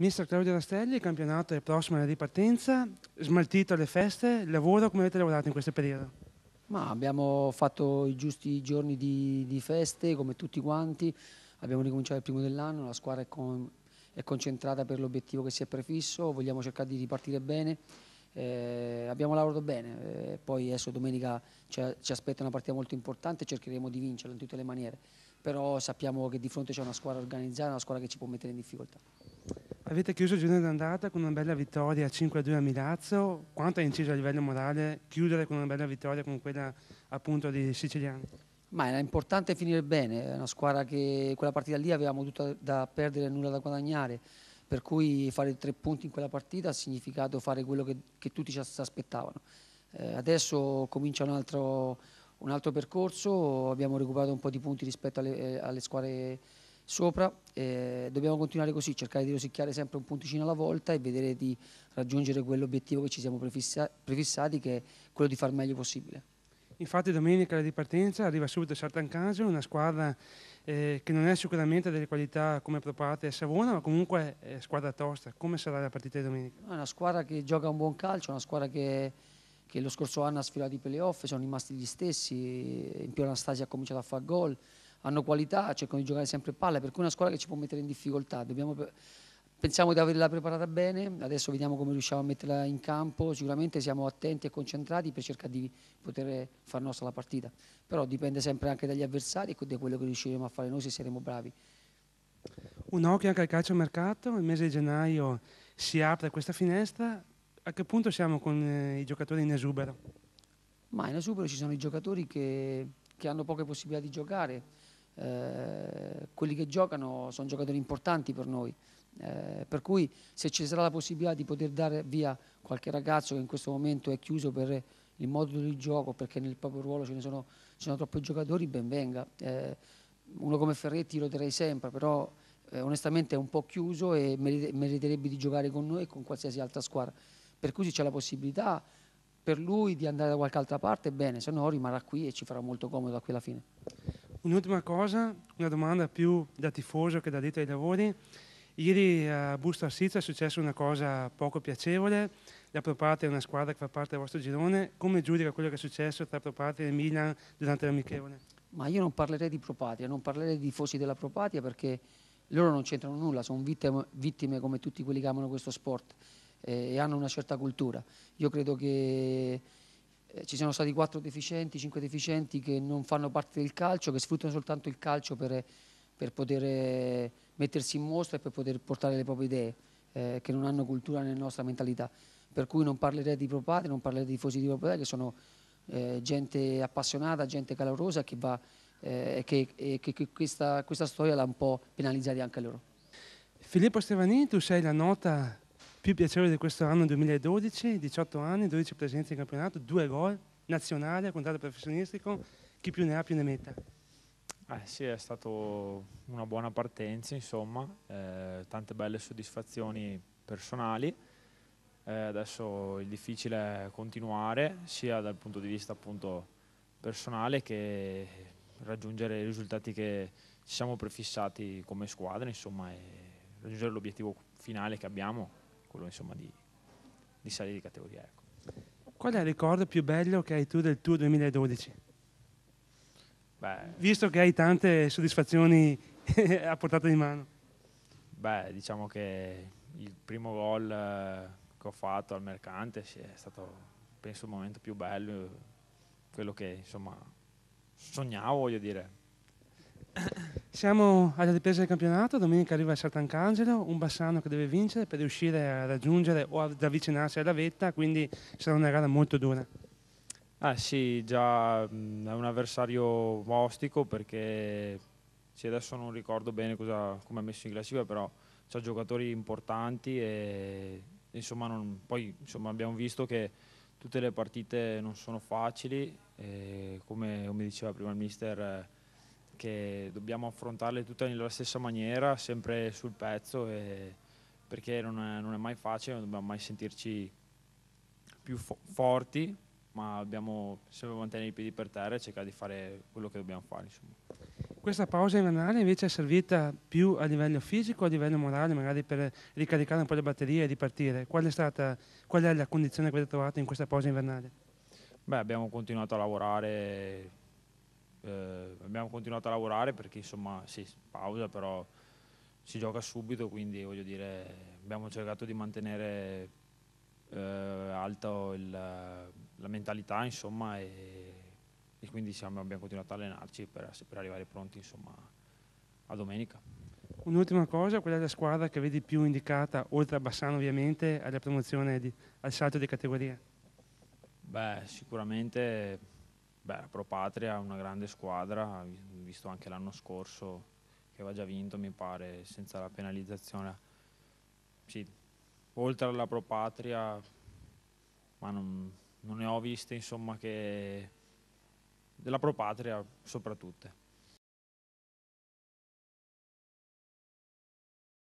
Mister Claudio Rastelli, il campionato è prossimo alla ripartenza, smaltito le feste, il lavoro, come avete lavorato in questo periodo? Ma abbiamo fatto i giusti giorni di, di feste come tutti quanti, abbiamo ricominciato il primo dell'anno, la squadra è, con, è concentrata per l'obiettivo che si è prefisso, vogliamo cercare di ripartire bene, eh, abbiamo lavorato bene, eh, poi adesso domenica ci, ci, aspetta una partita molto importante, cercheremo di vincerla in tutte le maniere, però sappiamo che di fronte c'è una squadra organizzata, una squadra che ci può mettere in difficoltà. Avete chiuso il giorno d'andata con una bella vittoria 5-2 a Milazzo. Quanto ha inciso a livello morale chiudere con una bella vittoria con quella appunto di siciliani? Ma era importante finire bene, è una squadra che quella partita lì avevamo tutto da perdere e nulla da guadagnare, per cui fare tre punti in quella partita ha significato fare quello che, che tutti ci aspettavano. Eh, adesso comincia un altro, un altro, percorso, abbiamo recuperato un po' di punti rispetto alle, eh, alle squadre sopra. Eh, dobbiamo continuare così, cercare di rosicchiare sempre un punticino alla volta e vedere di raggiungere quell'obiettivo che ci siamo prefissa prefissati, che è quello di far meglio possibile. Infatti domenica la ripartenza arriva subito a Sartancasio, una squadra eh, che non è sicuramente delle qualità come Propate a Savona, ma comunque è squadra tosta. Come sarà la partita di domenica? È una squadra che gioca un buon calcio, una squadra che, che lo scorso anno ha sfilato i playoff, sono rimasti gli stessi, in più Anastasia ha cominciato a fare gol, hanno qualità, cercano di giocare sempre palla, per cui è una squadra che ci può mettere in difficoltà. Dobbiamo, pensiamo di averla preparata bene, adesso vediamo come riusciamo a metterla in campo, sicuramente siamo attenti e concentrati per cercare di poter far nostra la partita, però dipende sempre anche dagli avversari e da quello che riusciremo a fare noi se saremo bravi. Un occhio anche al calcio mercato, il mese di gennaio si apre questa finestra, a che punto siamo con eh, i giocatori in esubero? Ma in esubero ci sono i giocatori che, che hanno poche possibilità di giocare, eh, quelli che giocano sono giocatori importanti per noi. Eh, per cui se ci sarà la possibilità di poter dare via qualche ragazzo che in questo momento è chiuso per il modulo di gioco, perché nel proprio ruolo ce ne sono, ce ne sono troppi giocatori, ben venga. Eh, uno come Ferretti lo terrei sempre, però eh, onestamente è un po' chiuso e meriterebbe di giocare con noi e con qualsiasi altra squadra. Per cui se c'è la possibilità per lui di andare da qualche altra parte, bene, se no rimarrà qui e ci farà molto comodo a quella fine. Un'ultima cosa, una domanda più da tifoso che da detto ai lavori. Ieri a Busto Arsizio è successa una cosa poco piacevole, la Proparte è una squadra che fa parte del vostro girone, come giudica quello che è successo tra Proparte e Milan durante l'amichevole? Ma io non parlerei di Propatria, non parlerei di tifosi della Propatria perché loro non c'entrano nulla, sono vittime, vittime, come tutti quelli che amano questo sport eh, e hanno una certa cultura. Io credo che eh, ci sono stati quattro deficienti, cinque deficienti che non fanno parte del calcio, che sfruttano soltanto il calcio per, per poter eh, mettersi in mostra e per poter portare le proprie idee, eh, che non hanno cultura nella nostra mentalità. Per cui non parlerei di propatri, non parlerei di tifosi di propatri, che sono eh, gente appassionata, gente calorosa che va, eh, e che, e che, che questa, questa storia l'ha un po' penalizzata anche loro. Filippo Stevanini, tu sei la nota più piacevole di questo anno 2012, 18 anni, 12 presenze in campionato, 2 gol, nazionale, a contratto professionistico, chi più ne ha più ne metta. Eh sì, è stata una buona partenza, insomma, eh, tante belle soddisfazioni personali. Eh, adesso il difficile è continuare, sia dal punto di vista appunto, personale che raggiungere i risultati che ci siamo prefissati come squadra, insomma, e raggiungere l'obiettivo finale che abbiamo, quello insomma di, di salire di categoria. Ecco. Qual è il ricordo più bello che hai tu del tuo 2012? Beh, Visto che hai tante soddisfazioni a portata di mano. Beh, diciamo che il primo gol eh, che ho fatto al mercante è stato, penso, il momento più bello, quello che insomma sognavo, voglio dire siamo alla ripresa del campionato, domenica arriva il Sant'Angelo, un Bassano che deve vincere per riuscire a raggiungere o ad avvicinarsi alla vetta, quindi sarà una gara molto dura. Ah sì, già mm, è un avversario ostico perché sì, adesso non ricordo bene cosa, come ha messo in classifica, però ha giocatori importanti e insomma non, poi insomma, abbiamo visto che tutte le partite non sono facili, e come, come diceva prima il mister perché dobbiamo affrontarle tutte nella stessa maniera, sempre sul pezzo, perché non è, non è, mai facile, non dobbiamo mai sentirci più fo forti, ma dobbiamo sempre mantenere i piedi per terra e cercare di fare quello che dobbiamo fare. Insomma. Questa pausa invernale invece è servita più a livello fisico, a livello morale, magari per ricaricare un po' le batterie e ripartire. Qual è, stata, qual è la condizione che avete trovato in questa pausa invernale? Beh, abbiamo continuato a lavorare eh, abbiamo continuato a lavorare perché insomma si sì, pausa però si gioca subito quindi voglio dire abbiamo cercato di mantenere eh, alta la mentalità insomma e, e quindi siamo, abbiamo continuato a allenarci per, per arrivare pronti insomma a domenica. Un'ultima cosa, quella della squadra che vedi più indicata, oltre a Bassano ovviamente, alla promozione di, al salto di categoria? Beh, sicuramente Beh, Pro Patria è una grande squadra, visto anche l'anno scorso che aveva già vinto, mi pare, senza la penalizzazione. Sì, oltre alla Pro Patria, ma non, non ne ho viste, insomma, che della Pro Patria soprattutto.